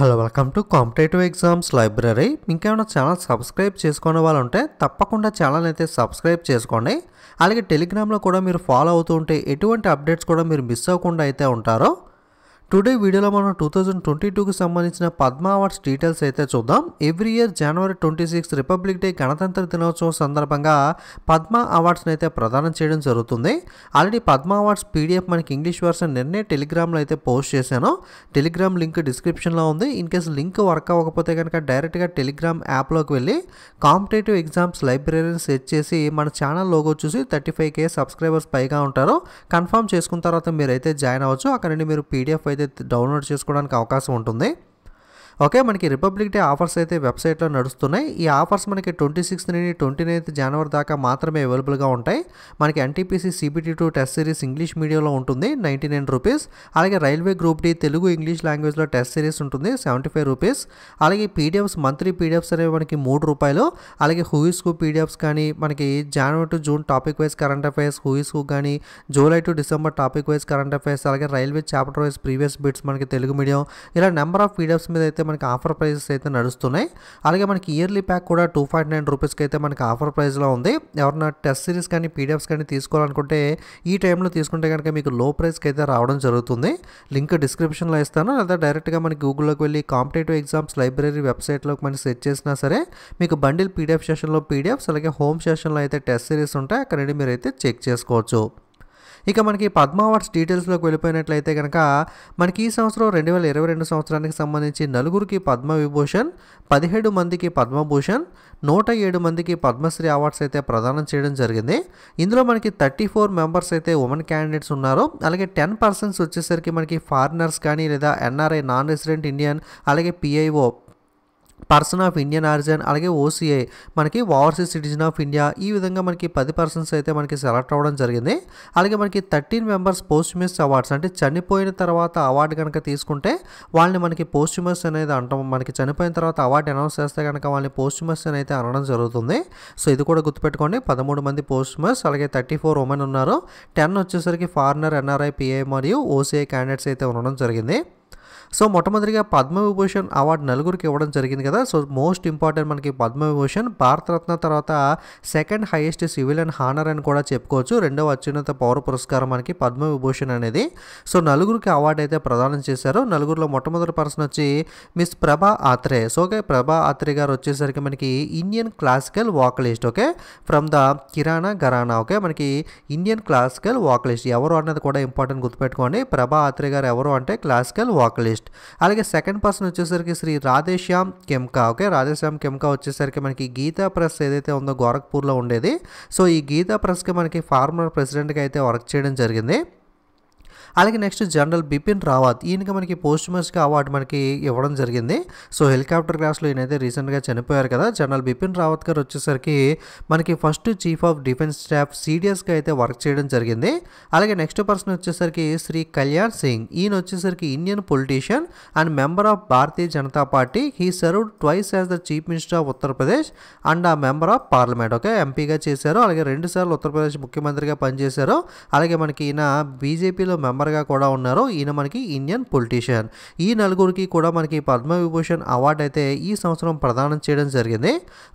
hello welcome to competitive exams library ఇంకేమైనా channel subscribe చేసుకునే వాళ్ళు ఉంటే తప్పకుండా ఛానల్ అయితే సబ్స్క్రైబ్ చేసుకోండి అలాగే టెలిగ్రామ్లో కూడా మీరు ఫాలో అవుతూ ఉంటే ఎటువంటి అప్డేట్స్ కూడా మీరు మిస్ అవ్వకుండా అయితే ఉంటారో టుడే వీడియోలో మనం టూ థౌజండ్ ట్వంటీ టూకి సంబంధించిన పద్మ అవార్డ్స్ డీటెయిల్స్ అయితే చూద్దాం every year January twenty six Republic Day గణతంత్ర దినోత్సవం సందర్భంగా పద్మ అవార్డ్స్ని అయితే ప్రదానం చేయడం జరుగుతుంది ఆల్రెడీ పద్మ అవార్డ్స్ పీడిఎఫ్ మనకి ఇంగ్లీష్ వర్షన్ నిన్నే టెలిగ్రామ్లో అయితే పోస్ట్ చేశాను టెలిగ్రామ్ లింక్ డిస్క్రిప్షన్లో ఉంది ఇన్ కేస్ లింక్ వర్క్ అవ్వకపోతే కనుక డైరెక్ట్గా టెలిగ్రామ్ యాప్లోకి వెళ్ళి కాంపిటేటివ్ ఎగ్జామ్స్ లైబ్రరీని సెట్ చేసి మన ఛానల్ లోగో చూసి థర్టీ ఫైవ్ కే సబ్స్క్రైబర్స్ పైగా ఉంటారు కన్ఫర్మ్ చేసుకున్న తర్వాత మీరు అయితే జాయిన్ అవ్వచ్చు అక్కడ నుండి మీరు పీడిఎఫ్ అయితే అనేది డౌన్లోడ్ చేసుకోవడానికి అవకాశం ఉంటుంది ఓకే మనకి రిపబ్లిక్ డే ఆఫర్స్ అయితే వెబ్సైట్లో నడుస్తున్నాయి ఈ ఆఫర్స్ మనకి ట్వంటీ సిక్స్త్ నుండి ట్వంటీ నైన్త్ జనవరి దాకా మాత్రమే అవైలబుల్గా ఉంటాయి మనకి NTPC CBT two test series English మీడియంలో ఉంటుంది నైంటీ నైన్ రూపీస్ అలాగే railway group D Telugu English లాంగ్వేజ్లో టెస్ట్ సిరీస్ ఉంటుంది సెవెంటీ ఫైవ్ రూపీస్ అలాగే పీడిఎఫ్స్ మంత్లీ పీడిఎఫ్స్ అనేవి మనకి మూడు రూపాయలు అలాగే హూయిస్కు పీడిఎఫ్స్ కానీ మనకి January to June topic wise current affairs హూయిస్కు కానీ July to December topic wise current affairs అలాగే railway chapter wise previous bits మనకి తెలుగు మీడియం ఇలా నెంబర్ ఆఫ్ పీడిఎఫ్స్ మీద అయితే మనకి ఆఫర్ ప్రైజెస్ అయితే నడుస్తున్నాయి అలాగే మనకి ఇయర్లీ ప్యాక్ కూడా టూ పాయింట్ నైన్ రూపీస్కి అయితే మనకి ఆఫర్ ప్రైస్లో ఉంది ఎవరన్నా టెస్ట్ సిరీస్ కానీ పీడిఎఫ్స్ కానీ తీసుకోవాలనుకుంటే ఈ టైంలో తీసుకుంటే కనుక మీకు లో ప్రైస్కి అయితే రావడం జరుగుతుంది లింక్ డిస్క్రిప్షన్లో ఇస్తాను లేదా డైరెక్ట్గా మనకి గూగుల్లోకి వెళ్ళి కాంపిటేటివ్ ఎగ్జామ్స్ లైబ్రరీ వెబ్సైట్లోకి మనం సెర్చ్ చేసినా సరే మీకు బండిల్ పీడిఎఫ్ సెషన్లో పీడిఎఫ్స్ అలాగే హోమ్ సెషన్లో అయితే టెస్ట్ సిరీస్ ఉంటాయి అక్కడ మీరు అయితే చెక్ చేసుకోవచ్చు ఇక మనకి పద్మ అవార్డ్స్ డీటెయిల్స్లోకి వెళ్ళిపోయినట్లయితే కనుక మనకి ఈ సంవత్సరం రెండు వేల ఇరవై రెండు సంవత్సరానికి సంబంధించి నలుగురికి పద్మ విభూషణ్ పదిహేడు మందికి పద్మభూషణ్ నూట ఏడు మందికి పద్మశ్రీ అవార్డ్స్ అయితే ప్రదానం చేయడం జరిగింది ఇందులో మనకి థర్టీ ఫోర్ మెంబర్స్ అయితే ఉమెన్ క్యాండిడేట్స్ ఉన్నారు అలాగే టెన్ పర్సన్స్ వచ్చేసరికి మనకి ఫారినర్స్ కానీ లేదా ఎన్ఆర్ఐ నాన్ రెసిడెంట్ ఇండియన్ అలాగే PIO person of Indian origin అలాగే ఓసీఐ మనకి ఓవర్సీస్ సిటిజన్ ఆఫ్ ఇండియా ఈ విధంగా మనకి పది పర్సన్స్ అయితే మనకి సెలెక్ట్ అవ్వడం జరిగింది అలాగే మనకి థర్టీన్ మెంబర్స్ పోస్ట్యూమస్ అవార్డ్స్ అంటే చనిపోయిన తర్వాత అవార్డు కనుక తీసుకుంటే వాళ్ళని మనకి పోస్ట్యూమస్ అనేది అంటాం మనకి చనిపోయిన తర్వాత అవార్డు అనౌన్స్ చేస్తే కనుక వాళ్ళని పోస్ట్యూమస్ అని అయితే అనడం జరుగుతుంది సో ఇది కూడా గుర్తుపెట్టుకోండి పదమూడు మంది పోస్ట్యూమస్ అలాగే థర్టీ ఫోర్ ఉమెన్ ఉన్నారు టెన్ వచ్చేసరికి ఫారినర్ ఎన్ఆర్ఐ పిఐ మరియు ఓసీఐ క్యాండిడేట్స్ అయితే ఉండడం జరిగింది సో మొట్టమొదటిగా పద్మవిభూషణ్ అవార్డు నలుగురికి ఇవ్వడం జరిగింది కదా సో మోస్ట్ ఇంపార్టెంట్ మనకి పద్మవిభూషణ్ భారతరత్న తర్వాత second highest civil and honour అని కూడా చెప్పుకోవచ్చు రెండవ అత్యున్నత పౌర పురస్కారం మనకి పద్మవిభూషణ్ అనేది సో నలుగురికి అవార్డు అయితే ప్రదానం చేశారు నలుగురిలో మొట్టమొదటి పర్సన్ వచ్చి మిస్ ప్రభా ఆత్రే సో ఓకే ప్రభా ఆత్రే గారు వచ్చేసరికి మనకి Indian classical vocalist okay from the Kirana gharana okay మనకి ఇండియన్ క్లాసికల్ వాకలిస్ట్ ఎవరు అన్నది కూడా ఇంపార్టెంట్ గుర్తుపెట్టుకోండి ప్రభా ఆత్రే గారు ఎవరు అంటే క్లాసికల్ వాకలిస్ట్ సైంటిస్ట్ అలాగే సెకండ్ పర్సన్ వచ్చేసరికి శ్రీ రాధేశ్యామ్ కెమ్కా ఓకే రాధేశ్యామ్ కెమ్కా వచ్చేసరికి మనకి గీతా ప్రెస్ ఏదైతే ఉందో గోరఖ్పూర్లో ఉండేది సో ఈ గీతా ప్రెస్కి మనకి ఫార్మర్ ప్రెసిడెంట్గా అయితే వర్క్ చేయడం జరిగింది అలాగే నెక్స్ట్ జనరల్ బిపిన్ రావత్ ఈయనకి మనకి పోస్ట్మస్గా అవార్డు మనకి ఇవ్వడం జరిగింది సో హెలికాప్టర్ క్రాష్లో ఈయనైతే రీసెంట్గా చనిపోయారు కదా జనరల్ బిపిన్ రావత్ గారు వచ్చేసరికి మనకి first chief of defence staff సీడియస్గా అయితే వర్క్ చేయడం జరిగింది అలాగే నెక్స్ట్ పర్సన్ వచ్చేసరికి శ్రీ కళ్యాణ్ సింగ్ ఈయన వచ్చేసరికి Indian politician and member of Bharatiya Janata Party he served twice as the chief minister of Uttar Pradesh and a member of parliament okay ఎంపీగా చేశారు అలాగే రెండుసార్లు ఉత్తరప్రదేశ్ ముఖ్యమంత్రిగా పనిచేశారు అలాగే మనకి ఈయన బీజేపీలో మెంబర్ మెంబర్గా కూడా ఉన్నారు ఈయన మనకి ఇండియన్ పొలిటీషియన్ ఈ నలుగురికి కూడా మనకి పద్మవిభూషణ్ అవార్డు అయితే ఈ సంవత్సరం ప్రదానం చేయడం జరిగింది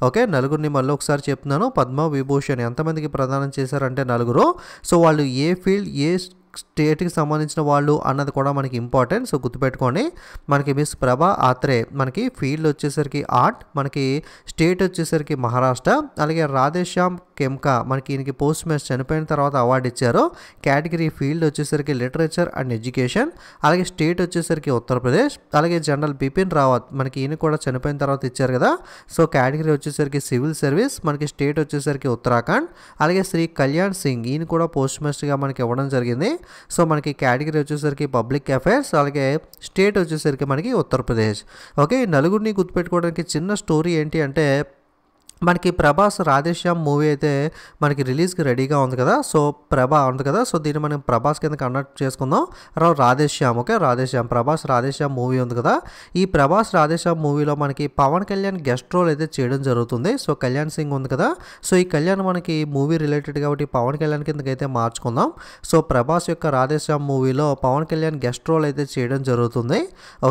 ఓకే నలుగురిని మళ్ళీ ఒకసారి చెప్తున్నాను పద్మవిభూషణ్ ఎంతమందికి ప్రదానం చేశారంటే నలుగురు సో వాళ్ళు ఏ ఫీల్డ్ ఏ స్టేట్కి సంబంధించిన వాళ్ళు అన్నది కూడా మనకి ఇంపార్టెంట్ సో గుర్తుపెట్టుకోండి మనకి మిస్ ప్రభా ఆత్రే మనకి ఫీల్డ్ వచ్చేసరికి ఆర్ట్ మనకి స్టేట్ వచ్చేసరికి మహారాష్ట్ర అలాగే రాధేశ్యామ్ కెమ్కా మనకి ఈయనకి పోస్ట్ మ్యాచ్ చనిపోయిన తర్వాత అవార్డు ఇచ్చారు కేటగిరీ ఫీల్డ్ వచ్చేసరికి లిటరేచర్ అండ్ ఎడ్యుకేషన్ అలాగే స్టేట్ వచ్చేసరికి ఉత్తరప్రదేశ్ అలాగే జనరల్ బిపిన్ రావత్ మనకి ఈయన కూడా చనిపోయిన తర్వాత ఇచ్చారు కదా సో కేటగిరీ వచ్చేసరికి సివిల్ సర్వీస్ మనకి స్టేట్ వచ్చేసరికి ఉత్తరాఖండ్ అలాగే శ్రీ కళ్యాణ్ సింగ్ ఈయన కూడా పోస్ట్ మాస్టర్గా మనకి ఇవ్వడం జరిగింది సో మనకి కేటగిరీ వచ్చేసరికి పబ్లిక్ అఫైర్స్ అలాగే స్టేట్ వచ్చేసరికి మనకి ఉత్తరప్రదేశ్ ఓకే నలుగురిని గుర్తుపెట్టుకోవడానికి చిన్న స్టోరీ ఏంటి అంటే మనకి ప్రభాస్ రాధేశ్యామ్ మూవీ అయితే మనకి రిలీజ్కి రెడీగా ఉంది కదా సో ప్రభా ఉంది కదా సో దీన్ని మనం ప్రభాస్ కింద కన్వర్ట్ చేసుకుందాం రా రాధేశ్యామ్ ఓకే రాధేశ్యామ్ ప్రభాస్ రాధేశ్యామ్ మూవీ ఉంది కదా ఈ ప్రభాస్ రాధేశ్యామ్ మూవీలో మనకి పవన్ కళ్యాణ్ గెస్ట్ రోల్ అయితే చేయడం జరుగుతుంది సో కళ్యాణ్ సింగ్ ఉంది కదా సో ఈ కళ్యాణ్ మనకి మూవీ రిలేటెడ్ కాబట్టి పవన్ కళ్యాణ్ కిందకి అయితే మార్చుకుందాం సో ప్రభాస్ యొక్క రాధేశ్యామ్ మూవీలో పవన్ కళ్యాణ్ గెస్ట్ రోల్ అయితే చేయడం జరుగుతుంది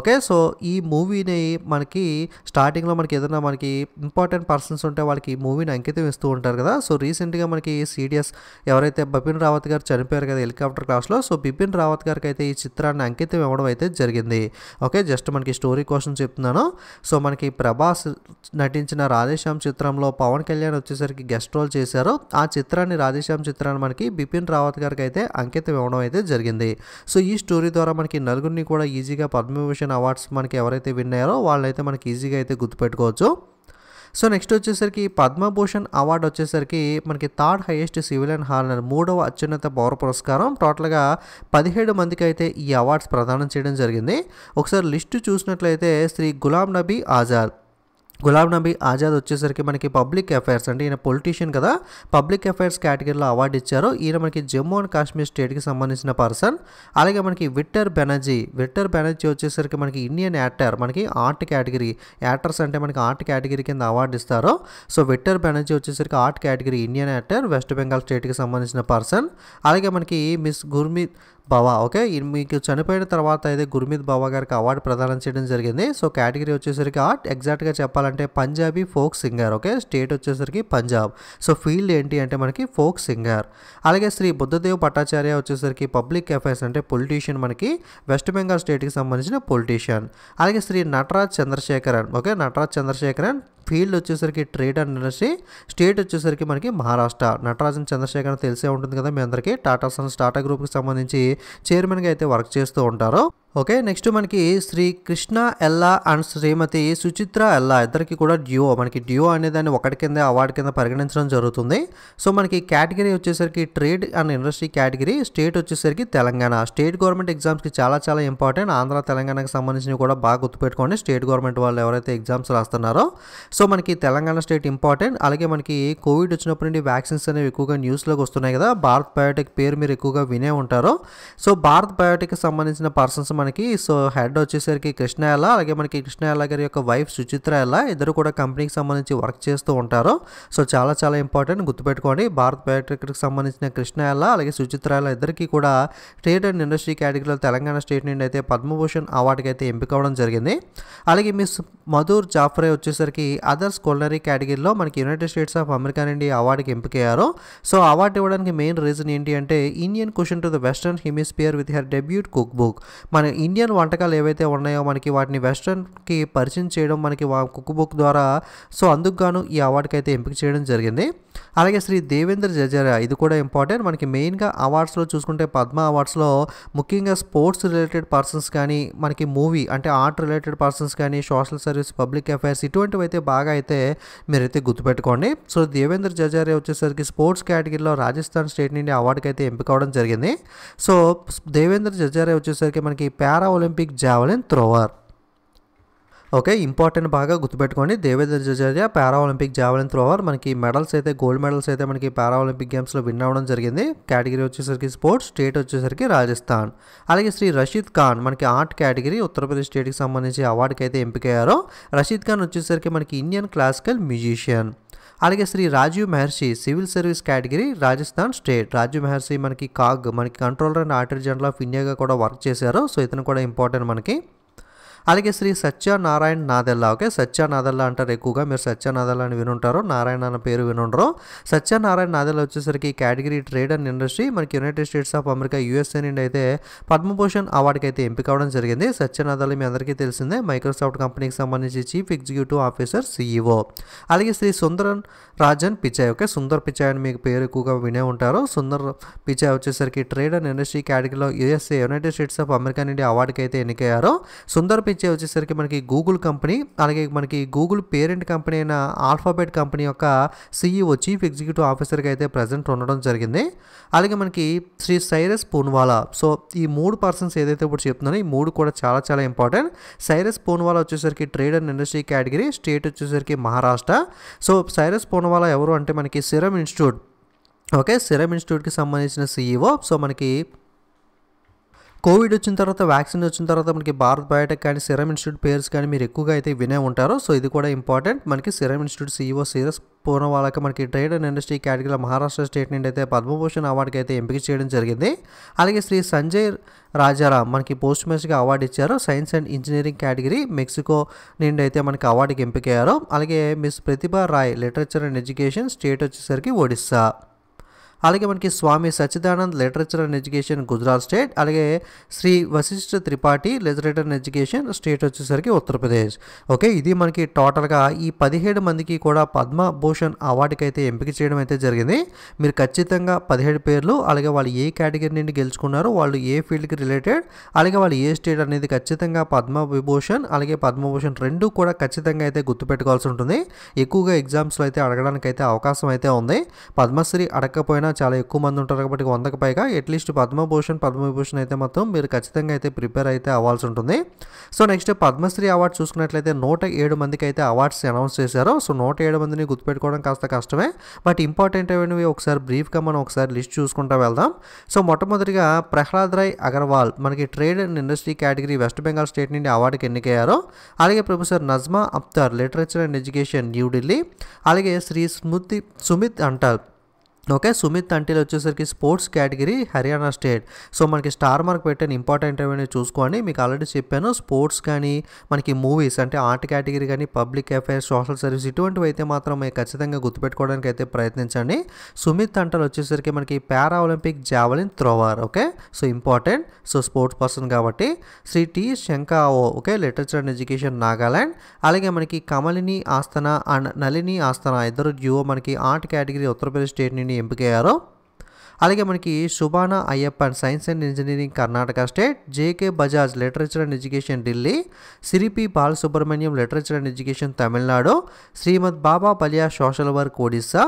ఓకే సో ఈ మూవీని మనకి స్టార్టింగ్లో మనకి ఏదైనా మనకి ఇంపార్టెంట్ పర్సన్స్ ఉంటే వాళ్ళకి ఈ మూవీని అంకితం ఇస్తూ ఉంటారు కదా సో రీసెంట్గా మనకి సీడియస్ ఎవరైతే బిపిన్ రావత్ గారు చనిపోయారు కదా హెలికాప్టర్ క్లాస్లో సో బిపిన్ రావత్ గారికి అయితే ఈ చిత్రాన్ని అంకితం ఇవ్వడం అయితే జరిగింది ఓకే జస్ట్ మనకి స్టోరీ కోసం చెప్తున్నాను సో మనకి ప్రభాస్ నటించిన రాధేశ్యామ్ చిత్రంలో పవన్ కళ్యాణ్ వచ్చేసరికి గెస్ట్ రోల్ చేశారు ఆ చిత్రాన్ని రాధేశ్యామ్ చిత్రాన్ని మనకి బిపిన్ రావత్ గారికి అయితే అంకితం ఇవ్వడం అయితే జరిగింది సో ఈ స్టోరీ ద్వారా మనకి నలుగురిని కూడా ఈజీగా పద్మభూషణ్ అవార్డ్స్ మనకి ఎవరైతే విన్ వాళ్ళైతే మనకి ఈజీగా అయితే గుర్తుపెట్టుకోవచ్చు సో నెక్స్ట్ వచ్చేసరికి పద్మభూషణ్ అవార్డు వచ్చేసరికి మనకి థర్డ్ హైయెస్ట్ సివిలియన్ హార్నర్ మూడవ అత్యున్నత పౌర పురస్కారం టోటల్గా పదిహేడు మందికి అయితే ఈ అవార్డ్స్ ప్రదానం చేయడం జరిగింది ఒకసారి లిస్టు చూసినట్లయితే శ్రీ గులాం నబీ ఆజాద్ గులాబ్ నబీ ఆజాద్ వచ్చేసరికి మనకి పబ్లిక్ అఫైర్స్ అంటే ఈయన పొలిటీషియన్ కదా పబ్లిక్ అఫైర్స్ కేటగిరీలో అవార్డు ఇచ్చారు ఈయన మనకి జమ్మూ అండ్ కాశ్మీర్ స్టేట్కి సంబంధించిన పర్సన్ అలాగే మనకి విట్టర్ బెనర్జీ విట్టర్ బెనర్జీ వచ్చేసరికి మనకి ఇండియన్ యాక్టర్ మనకి ఆర్ట్ కేటగిరీ యాక్టర్స్ అంటే మనకి ఆర్ట్ కేటగిరీ కింద అవార్డు ఇస్తారు సో విట్టర్ బెనర్జీ వచ్చేసరికి art category Indian actor West Bengal స్టేట్కి సంబంధించిన పర్సన్ అలాగే మనకి మిస్ గుర్మిత్ బావా ఓకే మీకు చనిపోయిన తర్వాత అయితే గురుమిత్ బావా గారికి అవార్డు ప్రదానం చేయడం జరిగింది సో కేటగిరీ వచ్చేసరికి ఆర్ట్ ఎగ్జాక్ట్గా చెప్పాలంటే Punjabi folk singer okay state వచ్చేసరికి పంజాబ్ సో ఫీల్డ్ ఏంటి అంటే మనకి ఫోక్ సింగర్ అలాగే శ్రీ బుద్ధదేవ్ పట్టాచార్య వచ్చేసరికి పబ్లిక్ అఫైర్స్ అంటే పొలిటీషియన్ మనకి వెస్ట్ బెంగాల్ స్టేట్కి సంబంధించిన పొలిటీషియన్ అలాగే శ్రీ నటరాజ్ చంద్రశేఖరన్ ఓకే నటరాజ్ చంద్రశేఖరన్ ఫీల్డ్ వచ్చేసరికి ట్రేడ్ అండ్ ఇండస్ట్రీ స్టేట్ వచ్చేసరికి మనకి మహారాష్ట్ర నటరాజన్ చంద్రశేఖర్ తెలిసే ఉంటుంది కదా మీ అందరికీ టాటా సన్స్ టాటా గ్రూప్కి సంబంధించి చైర్మన్గా అయితే వర్క్ చేస్తూ ఉంటారో ఓకే నెక్స్ట్ మనకి శ్రీ కృష్ణ ఎల్లా అండ్ శ్రీమతి సుచిత్ర ఎల్లా ఇద్దరికి కూడా డ్యూ మనకి డ్యూ అనేదాన్ని ఒకటి కింద అవార్డు కింద పరిగణించడం జరుగుతుంది సో మనకి కేటగిరీ వచ్చేసరికి trade and industry category state వచ్చేసరికి తెలంగాణ స్టేట్ గవర్నమెంట్ ఎగ్జామ్స్కి చాలా చాలా ఇంపార్టెంట్ ఆంధ్ర తెలంగాణకు సంబంధించినవి కూడా బాగా గుర్తుపెట్టుకోండి స్టేట్ గవర్నమెంట్ వాళ్ళు ఎవరైతే ఎగ్జామ్స్ రాస్తున్నారో సో మనకి తెలంగాణ స్టేట్ ఇంపార్టెంట్ అలాగే మనకి కోవిడ్ వచ్చినప్పటి నుండి వ్యాక్సిన్స్ అనేవి ఎక్కువగా న్యూస్లోకి వస్తున్నాయి కదా భారత్ బయోటెక్ పేరు మీరు ఎక్కువగా వినే ఉంటారు సో భారత్ బయోటెక్కి సంబంధించిన పర్సన్స్ మనకి సో హెడ్ వచ్చేసరికి కృష్ణ ఎల్లా అలాగే మనకి కృష్ణ ఎల్లా గారి యొక్క వైఫ్ సుచిత్ర ఎల్లా ఇద్దరు కూడా కంపెనీకి సంబంధించి వర్క్ చేస్తూ ఉంటారు సో చాలా చాలా ఇంపార్టెంట్ గుర్తుపెట్టుకోండి భారత్ బయోటెక్కి సంబంధించిన కృష్ణ ఎల్లా అలాగే సుచిత్ర ఎల్లా ఇద్దరికీ కూడా స్టేట్ అండ్ ఇండస్ట్రీ కేటగిరీలో తెలంగాణ స్టేట్ నుండి అయితే పద్మభూషణ్ అవార్డుకి అయితే ఎంపిక అవ్వడం జరిగింది అలాగే మిస్ మధుర్ జాఫ్రే వచ్చేసరికి అదర్స్ కులనరీ కేటగిరీలో మనకి యునైటెడ్ స్టేట్స్ ఆఫ్ అమెరికా నుండి అవార్డుకి ఎంపికయ్యారు సో అవార్డు ఇవ్వడానికి మెయిన్ రీజన్ ఏంటి అంటే Indian question to the western hemisphere with her debut cook book మన ఇండియన్ వంటకాలు ఏవైతే ఉన్నాయో మనకి వాటిని వెస్ట్రన్కి పరిచయం చేయడం మనకి కుక్ బుక్ ద్వారా సో అందుకు గాను ఈ అవార్డుకి అయితే ఎంపిక చేయడం జరిగింది అలాగే శ్రీ దేవేంద్ర జజారా ఇది కూడా ఇంపార్టెంట్ మనకి మెయిన్గా అవార్డ్స్లో చూసుకుంటే పద్మ అవార్డ్స్లో ముఖ్యంగా స్పోర్ట్స్ రిలేటెడ్ పర్సన్స్ కానీ మనకి మూవీ అంటే ఆర్ట్ రిలేటెడ్ పర్సన్స్ కానీ సోషల్ సర్వీస్ పబ్లిక్ అఫైర్స్ ఇటువంటివి అయితే బాగా అయితే మీరైతే గుర్తుపెట్టుకోండి సో దేవేంద్ర జజారే వచ్చేసరికి స్పోర్ట్స్ కేటగిరీలో రాజస్థాన్ స్టేట్ నుండి అవార్డుకి అయితే ఎంపిక అవడం జరిగింది సో దేవేంద్ర జజారే వచ్చేసరికి మనకి para Olympic javelin thrower okay important బాగా గుర్తుపెట్టుకోండి Devendra Jhajharia para Olympic javelin thrower మనకి మెడల్స్ అయితే గోల్డ్ మెడల్స్ అయితే మనకి పారా ఒలింపిక్ గేమ్స్లో విన్ అవ్వడం జరిగింది కేటగిరీ వచ్చేసరికి స్పోర్ట్స్ స్టేట్ వచ్చేసరికి రాజస్థాన్ అలాగే శ్రీ రషీద్ ఖాన్ మనకి ఆర్ట్ కేటగిరీ ఉత్తరప్రదేశ్ స్టేట్కి సంబంధించి అవార్డుకి అయితే ఎంపికయ్యారో రషీద్ ఖాన్ వచ్చేసరికి మనకి ఇండియన్ క్లాసికల్ మ్యూజిషియన్ అలాగే Shri Rajiv Maharshi civil service category Rajasthan state Rajiv Maharshi మనకి కాగ్ మనకి controller and auditor general of ఇండియాగా కూడా వర్క్ చేశారు సో ఇతను కూడా ఇంపార్టెంట్ మనకి అలాగే శ్రీ సత్యనారాయణ నాదెల్లా ఓకే సత్యనాదెల్లా అంటారు ఎక్కువగా మీరు సత్యనాదెల్లా అని వినుంటారు నారాయణ అన్న పేరు వినుండరు సత్యనారాయణ నాదెల్లా వచ్చేసరికి కేటగిరీ ట్రేడ్ అండ్ ఇండస్ట్రీ మనకి united states of America USA నుండి అయితే పద్మభూషణ్ అవార్డుకి అయితే ఎంపిక అవడం జరిగింది సత్యనాదెల్లా మీ అందరికీ తెలిసిందే మైక్రోసాఫ్ట్ కంపెనీకి సంబంధించి చీఫ్ ఎగ్జిక్యూటివ్ ఆఫీసర్ సీఈఓ అలాగే శ్రీ సుందరన్ రాజన్ పిచాయ్ ఓకే సుందర్ పిచాయ్ అని మీకు పేరు ఎక్కువగా వినే ఉంటారు సుందర్ పిచాయ్ వచ్చేసరికి ట్రేడ్ అండ్ ఇండస్ట్రీ కేటగిరీలో USA United states of America నుండి అవార్డుకి అయితే ఎన్నికయ్యారు సుందర్ నుంచే వచ్చేసరికి మనకి గూగుల్ కంపెనీ అలాగే మనకి గూగుల్ పేరెంట్ కంపెనీ అయిన ఆల్ఫాబెట్ కంపెనీ యొక్క సీఈఓ చీఫ్ ఎగ్జిక్యూటివ్ ఆఫీసర్గా అయితే ప్రజెంట్ ఉండడం జరిగింది అలాగే మనకి శ్రీ సైరస్ పూన్వాలా సో ఈ మూడు పర్సన్స్ ఏదైతే ఇప్పుడు చెప్తున్నారో ఈ మూడు కూడా చాలా చాలా ఇంపార్టెంట్ సైరస్ పూన్వాలా వచ్చేసరికి trade and industry category state వచ్చేసరికి మహారాష్ట్ర సో సైరస్ పూన్వాలా ఎవరు అంటే మనకి సిరమ్ ఇన్స్టిట్యూట్ ఓకే సిరమ్ ఇన్స్టిట్యూట్కి సంబంధించిన సీఈఓ సో మనకి కోవిడ్ వచ్చిన తర్వాత వ్యాక్సిన్ వచ్చిన తర్వాత మనకి భారత్ బయోటెక్ కానీ సిరమ్ ఇన్స్టిట్యూట్ పేర్స్ కానీ మీరు ఎక్కువగా అయితే వినే ఉంటారు సో ఇది కూడా ఇంపార్టెంట్ మనకి సిరమ్ ఇన్స్టిట్యూట్ సీఈఓ సీరస్ పూర్ణ వాళ్ళకి మనకి ట్రేడ్ అండ్ ఇండస్ట్రీ కేటగిరీలో మహారాష్ట్ర స్టేట్ నుండి అయితే పద్మభూషణ్ అవార్డుకి అయితే ఎంపిక చేయడం జరిగింది అలాగే శ్రీ సంజయ్ రాజారాం మనకి పోస్ట్ మేస్ట్గా అవార్డు ఇచ్చారు science and engineering category Mexico నుండి అయితే మనకి అవార్డుకి ఎంపికయ్యారు అలాగే miss Pratibha Ray literature and education state వచ్చేసరికి ఒడిస్సా అలాగే మనకి Swami Sachchidanand literature and education Gujarat state అలాగే Shri Vashishtha Tripathi literature and education state వచ్చేసరికి ఉత్తరప్రదేశ్ ఓకే ఇది మనకి టోటల్గా ఈ పదిహేడు మందికి కూడా పద్మభూషణ్ అవార్డుకైతే ఎంపిక చేయడం అయితే జరిగింది మీరు ఖచ్చితంగా పదిహేడు పేర్లు అలాగే వాళ్ళు ఏ కేటగిరీ నుండి గెలుచుకున్నారో వాళ్ళు ఏ ఫీల్డ్కి రిలేటెడ్ అలాగే వాళ్ళు ఏ స్టేట్ అనేది ఖచ్చితంగా పద్మ విభూషణ్ అలాగే పద్మభూషణ్ రెండు కూడా ఖచ్చితంగా అయితే గుర్తుపెట్టుకోవాల్సి ఉంటుంది ఎక్కువగా ఎగ్జామ్స్లో అయితే అడగడానికి అయితే అవకాశం అయితే ఉంది పద్మశ్రీ అడగకపోయినా చాలా ఎక్కువ మంది ఉంటారు కాబట్టి వందకు పైగా అట్లీస్ట్ పద్మభూషణ్ పద్మభూషణ్ అయితే మొత్తం మీరు ఖచ్చితంగా అయితే ప్రిపేర్ అయితే అవ్వాల్సి ఉంటుంది సో నెక్స్ట్ పద్మశ్రీ అవార్డ్ చూసుకున్నట్లయితే నూట ఏడు మందికి అయితే అవార్డ్స్ అనౌన్స్ చేశారు సో నూట ఏడు మందిని గుర్తుపెట్టుకోవడం కాస్త కష్టమే బట్ ఇంపార్టెంట్ అయినవి ఒకసారి బ్రీఫ్గా మనం ఒకసారి లిస్ట్ చూసుకుంటా వెళ్దాం సో మొట్టమొదటిగా ప్రహ్లాద్ రాయ్ అగర్వాల్ మనకి trade and industry category west Bengal state నుండి అవార్డుకి ఎన్నికయ్యారు అలాగే professor Najma Akhtar literature and education New Delhi అలాగే శ్రీ స్మృతి సుమిత్ అంటారు ఓకే సుమిత్ అంటిల్ వచ్చేసరికి sports category Haryana state so మనకి స్టార్ మార్క్ పెట్టిన ఇంపార్టెంట్ ఏమైనా చూసుకోండి మీకు ఆల్రెడీ చెప్పాను స్పోర్ట్స్ కానీ మనకి మూవీస్ అంటే ఆర్ట్ కేటగిరీ కానీ పబ్లిక్ అఫైర్స్ సోషల్ సర్వీస్ ఇటువంటివి అయితే మాత్రం ఖచ్చితంగా గుర్తుపెట్టుకోవడానికి అయితే ప్రయత్నించండి సుమిత్ అంటల్ వచ్చేసరికి మనకి para Olympic javelin thrower okay so important so sports person కాబట్టి Shri T Senka Ao okay literature and education Nagaland అలాగే మనకి కమలిని ఆస్థన అండ్ నలిని ఆస్థన ఇద్దరు యువ మనకి ఆర్ట్ కేటగిరీ ఉత్తరప్రదేశ్ స్టేట్ నుండి एंपयारो अलगे मन की Subbanna Ayyappan science and engineering Karnataka state JK Bajaj literature and education Delhi Sirpi Bala Subramaniam literature and education Tamil Nadu Baba Baliya social work Odisha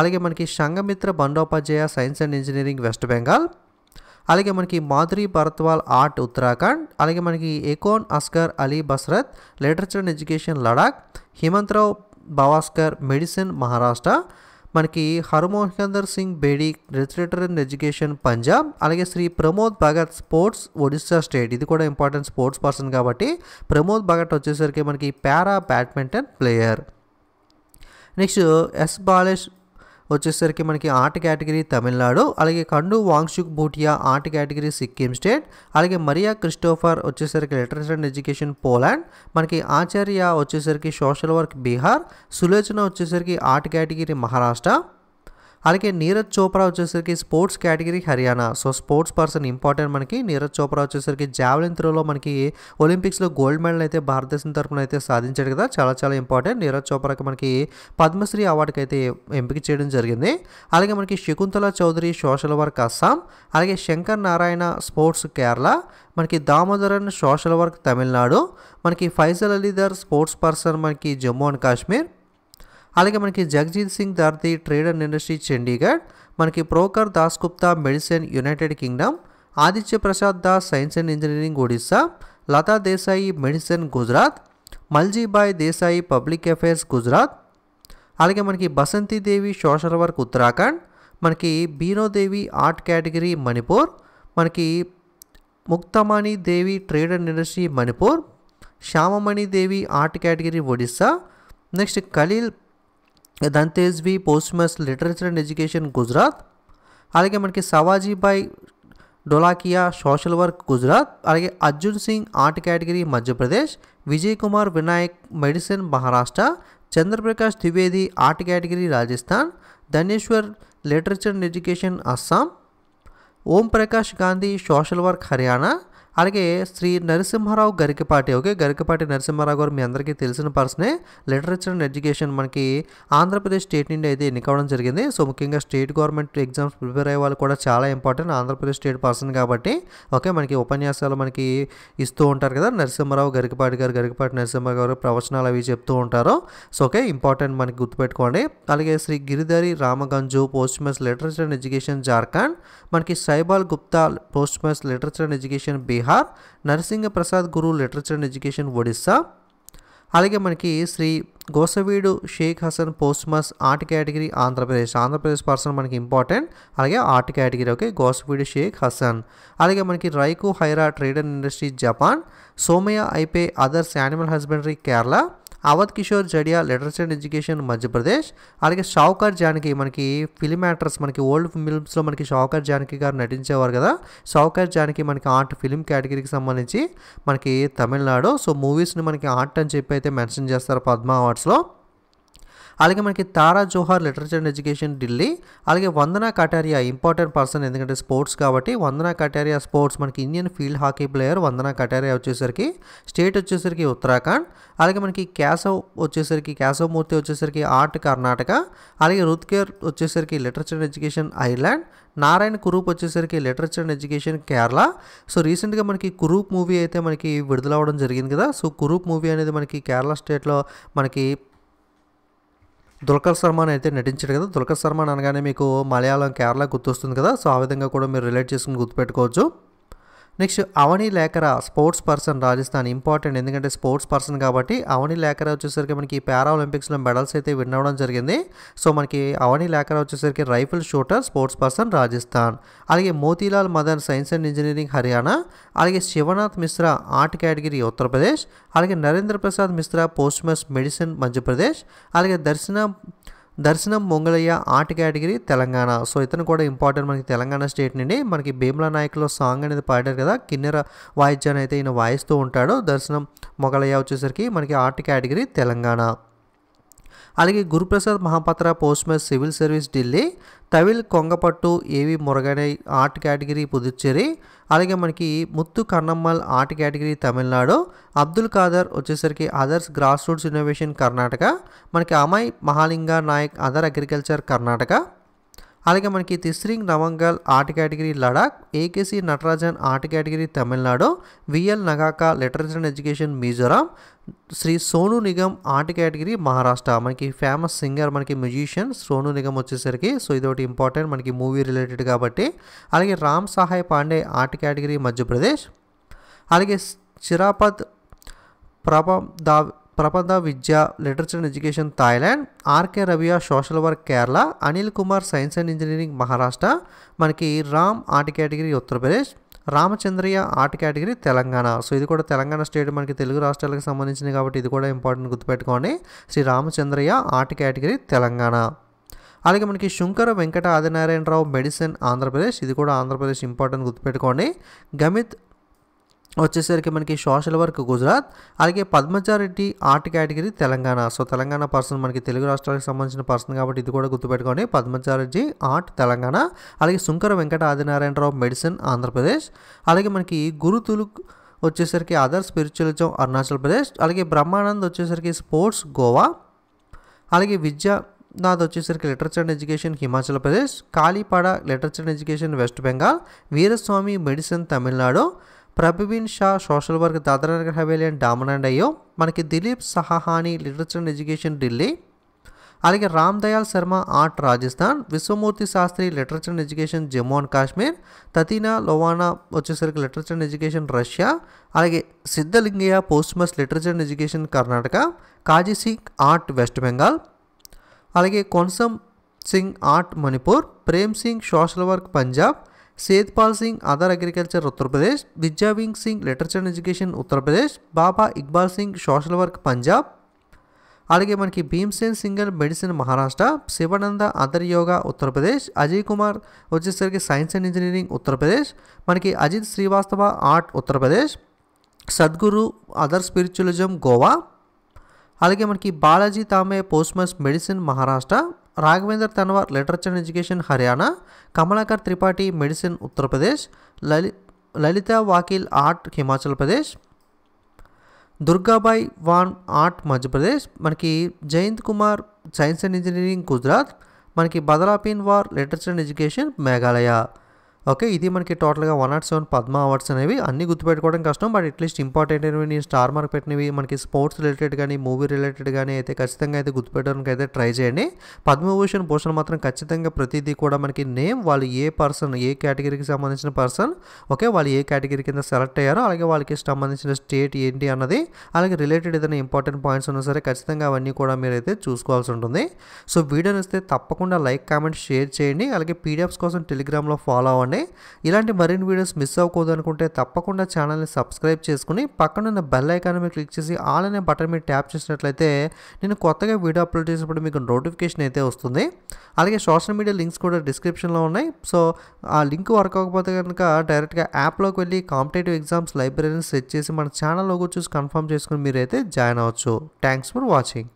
अलगे मन की Sangamitra Bandyopadhyay science and engineering west Bengal अलगे मन की माधुरी भरतवाल आर्ट उत्तराखंड अलगे मन की Akhone Asgar Ali Basharat literature and education Ladakh Himmatrao Bawaskar medicine Maharashtra మనకి హర్మోహేందర్ సింగ్ బేడీ రిజిస్ట్రేటర్ ఇన్ ఎడ్యుకేషన్ పంజాబ్ అలాగే శ్రీ ప్రమోద్ భగత్ స్పోర్ట్స్ ఒడిస్సా స్టేట్ ఇది కూడా ఇంపార్టెంట్ స్పోర్ట్స్ పర్సన్ కాబట్టి ప్రమోద్ భగత్ వచ్చేసరికి మనకి para badminton player next S Ballesh వచ్చేసరికి మనకి ఆర్ట్ కేటగిరీ తమిళనాడు అలాగే Khandu Wangchuk Bhutia art category Sikkim state అలాగే మరియా క్రిస్టోఫర్ వచ్చేసరికి లిటరేచర్ అండ్ ఎడ్యుకేషన్ పోలాండ్ మనకి ఆచార్య వచ్చేసరికి సోషల్ వర్క్ బీహార్ సులోచన వచ్చేసరికి ఆర్ట్ కేటగిరీ మహారాష్ట్ర అలాగే నీరజ్ చోప్రా వచ్చేసరికి sports category Haryana so sports person important మనకి నీరజ్ చోప్రా వచ్చేసరికి జావలిన్ త్రోలో మనకి ఒలింపిక్స్లో గోల్డ్ మెడల్ అయితే భారతదేశం తరఫున అయితే సాధించాడు కదా చాలా చాలా ఇంపార్టెంట్ నీరజ్ చోప్రాకి మనకి పద్మశ్రీ అవార్డుకి అయితే ఎంపిక చేయడం జరిగింది అలాగే మనకి శకుంతల చౌదరి సోషల్ వర్క్ అస్సాం అలాగే శంకర్ నారాయణ స్పోర్ట్స్ కేరళ మనకి దామోదరన్ సోషల్ వర్క్ తమిళనాడు మనకి ఫైజల్ అలీదర్ స్పోర్ట్స్ పర్సన్ మనకి జమ్మూ అండ్ కాశ్మీర్ अलगें मन की जगजीत सिंग दर्दी ट्रेड अंड इंडस्ट्री चंडीगढ़ मन की प्रोकर् दास्ता मेडन युनटेड कि Aditya Prasad Das science and engineering Odisha Lata Desai medicine Gujarat Maljibhai Desai public affairs Gujarat अलगें मन की बसंती देवी सोशल वर्क उत्तराखंड मन की बीनोदेवी आर्ट कैटगरी मणिपूर् मन की Muktamani Devi trade and industry Manipur Shyamamani Devi art category Odisha next Khalil Dhantejvi posthumous literature and education Gujarat अलगें मन की सवाजी भाई डोलाकिया सोशल वर्क गुजरात अलग Arjun Singh art category Madhya Pradesh Vijay Kumar Vinayak medicine Maharashtra Chandraprakash Dwivedi art category Rajasthan Dhaneshwar literature and education Assam Om Prakash Gandhi social work Haryana అలాగే శ్రీ నరసింహారావు గరికపాటి ఓకే గరికపాటి నరసింహారావు గారు మీ అందరికీ తెలిసిన పర్సనే లిటరేచర్ అండ్ ఎడ్యుకేషన్ మనకి ఆంధ్రప్రదేశ్ స్టేట్ నుండి అయితే ఎన్నికవడం జరిగింది సో ముఖ్యంగా స్టేట్ గవర్నమెంట్ ఎగ్జామ్స్ ప్రిపేర్ అయ్యే వాళ్ళు కూడా చాలా ఇంపార్టెంట్ ఆంధ్రప్రదేశ్ స్టేట్ పర్సన్ కాబట్టి ఓకే మనకి ఉపన్యాసాలు మనకి ఇస్తూ ఉంటారు కదా నరసింహారావు గరికపాటి గారు గరికపాటి నరసింహారావు గారు ప్రవచనాలు అవి చెప్తూ ఉంటారు సో ఓకే ఇంపార్టెంట్ మనకి గుర్తుపెట్టుకోండి అలాగే శ్రీ గిరిధరి రామగంజు posthumous literature and education Jharkhand మనకి Saibal Gupta posthumous literature and education Bihar Narsingh Prasad Guru literature and education Odisha అలాగే మనకి Shri Gosaveedu Shaik Hasan posthumous art category Andhra Pradesh Andhra Pradesh person మనకి ఇంపార్టెంట్ అలాగే art category okay Gosaveedu Shaik Hasan అలాగే మనకి Ryoko Hira trader industry Japan Sosamma Iype others animal husbandry Kerala Avadh Kishore Jadia literacy and education Madhya Pradesh అలాగే షావుకార్ జానకి మనకి ఫిలిం యాక్టర్స్ మనకి ఓల్డ్ ఫిల్మ్స్లో మనకి షావుకర్ జానకి గారు నటించేవారు కదా షావుకర్ జానకి మనకి ఆర్ట్ ఫిలిం కేటగిరీకి సంబంధించి మనకి తమిళనాడు సో మూవీస్ని మనకి ఆర్ట్ అని చెప్పి అయితే మెన్షన్ చేస్తారు పద్మ అవార్డ్స్లో అలాగే మనకి Tara Jauhar literature and education Delhi అలాగే వందనా కటారియా ఇంపార్టెంట్ పర్సన్ ఎందుకంటే స్పోర్ట్స్ కాబట్టి వందనా కటారియా స్పోర్ట్స్ మనకి Indian field hockey player Vandana Kataria వచ్చేసరికి స్టేట్ వచ్చేసరికి ఉత్తరాఖండ్ అలాగే మనకి కేశవ్ వచ్చేసరికి మూర్తి వచ్చేసరికి ఆర్ట్ కర్ణాటక అలాగే రుత్కేర్ వచ్చేసరికి literature and education Ireland Narayana Kurup వచ్చేసరికి literature and education Kerala so రీసెంట్గా మనకి కురూప్ మూవీ అయితే మనకి విడుదలవ్వడం జరిగింది కదా సో కురూప్ మూవీ అనేది మనకి కేరళ స్టేట్లో మనకి దుల్కర్ సల్మాన్ అయితే నటించాడు కదా దుల్కర్ సల్మాన్ అనగానే మీకు మలయాళం కేరళ గుర్తొస్తుంది కదా సో ఆ విధంగా కూడా మీరు రిలేట్ చేసుకుని గుర్తుపెట్టుకోవచ్చు next Avani Lekhara sports person Rajasthan important ఎందుకంటే స్పోర్ట్స్ పర్సన్ కాబట్టి అవని లేఖరా వచ్చేసరికి మనకి పారా ఒలింపిక్స్లో మెడల్స్ అయితే విన్ అవ్వడం జరిగింది సో మనకి అవని లేఖరా వచ్చేసరికి rifle shooter sports person Rajasthan అలాగే Motilal Madan science and engineering Haryana అలాగే శివనాథ్ మిశ్రా ఆర్ట్ కేటగిరీ ఉత్తరప్రదేశ్ అలాగే నరేంద్ర ప్రసాద్ మిశ్రా మెస్ మెడిసిన్ మధ్యప్రదేశ్ అలాగే దర్శన Darshanam Mogilaiah art category Telangana so ఇతను కూడా ఇంపార్టెంట్ మనకి తెలంగాణ స్టేట్ నుండి మనకి భీమలా నాయకులో సాంగ్ అనేది పాడారు కదా కిన్నెర వాయిద్యాన్ని అయితే ఈయన వాయిస్తూ ఉంటాడు దర్శనం మొగలయ్య వచ్చేసరికి మనకి ఆర్ట్ కేటగిరీ తెలంగాణ అలాగే Guruprasad Mahapatra posthumous civil service Delhi Thavil Kongampattu A V Murugaiyan art category Puducherry అలాగే మనకి ముత్తు కన్నమ్మల్ ఆర్ట్ కేటగిరీ తమిళనాడు అబ్దుల్ ఖాదర్ వచ్చేసరికి others grass roots innovation Karnataka మనకి అమాయ్ మహాలింగా నాయక్ అదర్ అగ్రికల్చర్ కర్ణాటక అలాగే మనకి Tsultrim Chonjor art category Ladakh AKC Natarajan art category Tamil Nadu VL Nghaka literature and education Mizoram Shri Sonu Nigam art category Maharashtra మనకి ఫేమస్ సింగర్ మనకి మ్యూజిషియన్ సోను నిగమ్ వచ్చేసరికి సో ఇది ఒకటి ఇంపార్టెంట్ మనకి మూవీ రిలేటెడ్ కాబట్టి అలాగే రామ్ సహాయ్ పాండే ఆర్ట్ కేటగిరీ మధ్యప్రదేశ్ అలాగే Chirapat Prapandvidya literature and education Thailand R K Rabiya social work Kerala Anil Kumar science and engineering Maharashtra మనకి Ram art category Uttar Pradesh Ramachandraiah art category Telangana so ఇది కూడా తెలంగాణ స్టేట్ మనకి తెలుగు రాష్ట్రాలకు సంబంధించింది కాబట్టి ఇది కూడా ఇంపార్టెంట్ గుర్తుపెట్టుకోండి శ్రీ రామచంద్రయ్య ఆర్ట్ కేటగిరీ తెలంగాణ అలాగే మనకి శుంకర వెంకట ఆదినారాయణరావు మెడిసిన్ ఆంధ్రప్రదేశ్ ఇది కూడా ఆంధ్రప్రదేశ్ ఇంపార్టెంట్ గుర్తుపెట్టుకోండి గమిత్ వచ్చేసరికి మనకి సోషల్ వర్క్ గుజరాత్ అలాగే Padmaja Reddy art category Telangana so Telangana person మనకి తెలుగు రాష్ట్రాలకు సంబంధించిన పర్సన్ కాబట్టి ఇది కూడా గుర్తుపెట్టుకోండి పద్మచారెడ్డి ఆర్ట్ తెలంగాణ అలాగే శుంకర వెంకట ఆదినారాయణరావు మెడిసిన్ ఆంధ్రప్రదేశ్ అలాగే మనకి తులుక్ వచ్చేసరికి అదర్ స్పిరిచువలిజం అరుణాచల్ ప్రదేశ్ అలాగే బ్రహ్మానంద్ వచ్చేసరికి స్పోర్ట్స్ గోవా అలాగే విద్యా నాది వచ్చేసరికి literature and education Himachal Pradesh Kalipada literature and education West Bengal Veeraswamy medicine Tamil Nadu Prabhaben Shah social work Dadra Nagar Haveli and Daman అయ్యో మనకి Dilip Shahani literature and education Delhi అలాగే Ram Dayal Sharma art Rajasthan Vishwamurthy Shastri literature and education Jammu and Kashmir Tatiana Lvovna వచ్చేసరికి లిటరేచర్ అండ్ ఎడ్యుకేషన్ రష్యా అలాగే సిద్ధలింగయ్య మస్ literature and education Karnataka Kazi Singh art West Bengal అలాగే Konsam Singh art Manipur Prem Singh social work Punjab Sethpal Singh other agriculture Uttar Pradesh विद्यावीं Singh literature education Uttar Pradesh Baba Iqbal Singh social work Punjab अलगे मन की भीमसेन सिंगल मेड महाराष्ट्र शिवनंद अदर योग उत्तर प्रदेश अजय कुमार वेसर की सैंस अं इंजनी उत्तर प्रदेश मन की अजित श्रीवास्तव आर्ट उत्तर प्रदेश सद्गु अदर स्परचुअलिज गोवा अलगे मन की Balaji Tambe post med Maharashtra Raghavendra Tanwar literature and education Haryana Kamlakar Tripathi medicine Uttar Pradesh Lalit Lalita Vakil art Himachal Pradesh Durgabai Vyam art Madhya Pradesh మనకి Jayant Kumar science and engineering Gujarat మనకి బదలాపీన్ వార్ literature and education Meghalaya okay ఇది మనకి టోటల్గా one naught seven Padma awards అనేవి అన్ని గుర్తుపెట్టుకోవడం కష్టం బట్ అట్లీస్ట్ ఇంపార్టెంట్ అనేవి నేను స్టార్ మార్క్ పెట్టినవి మనకి స్పోర్ట్స్ రిలేటెడ్ కానీ మూవీ రిలేటెడ్ కానీ అయితే ఖచ్చితంగా అయితే గుర్తుపెట్టడానికి అయితే ట్రై చేయండి పద్మభూషణ్ భూషణ్ మాత్రం ఖచ్చితంగా ప్రతిదీ కూడా మనకి నేమ్ వాళ్ళు ఏ పర్సన్ ఏ కేటగిరీకి సంబంధించిన పర్సన్ ఓకే వాళ్ళు ఏ కేటగిరీ కింద సెలెక్ట్ అయ్యారో అలాగే వాళ్ళకి సంబంధించిన స్టేట్ ఏంటి అన్నది అలాగే రిలేటెడ్ ఏదైనా ఇంపార్టెంట్ పాయింట్స్ ఉన్నా సరే ఖచ్చితంగా అవన్నీ కూడా మీరు అయితే చూసుకోవాల్సి ఉంటుంది సో వీడియోని ఇస్తే తప్పకుండా లైక్ కామెంట్ షేర్ చేయండి అలాగే పీడిఎఫ్స్ కోసం టెలిగ్రామ్లో ఫాలో అవ్వండి చేసుకోండి ఇలాంటి మరిన్ని వీడియోస్ మిస్ అవ్వకూడదు అనుకుంటే తప్పకుండా ఛానల్ని సబ్స్క్రైబ్ చేసుకుని పక్కనున్న బెల్ ఐకాన్ మీద క్లిక్ చేసి ఆల్ అనే బటన్ మీద ట్యాప్ చేసినట్లయితే నేను కొత్తగా వీడియో అప్లోడ్ చేసినప్పుడు మీకు నోటిఫికేషన్ అయితే వస్తుంది అలాగే సోషల్ మీడియా లింక్స్ కూడా డిస్క్రిప్షన్లో ఉన్నాయి సో ఆ లింక్ వర్క్ అవ్వకపోతే కనుక డైరెక్ట్గా యాప్లోకి వెళ్ళి కాంపిటేటివ్ ఎగ్జామ్స్ లైబ్రరీని సెట్ చేసి మన ఛానల్ లోగో చూసి కన్ఫర్మ్ చేసుకుని మీరైతే జాయిన్ అవ్వచ్చు థ్యాంక్స్ ఫర్ వాచింగ్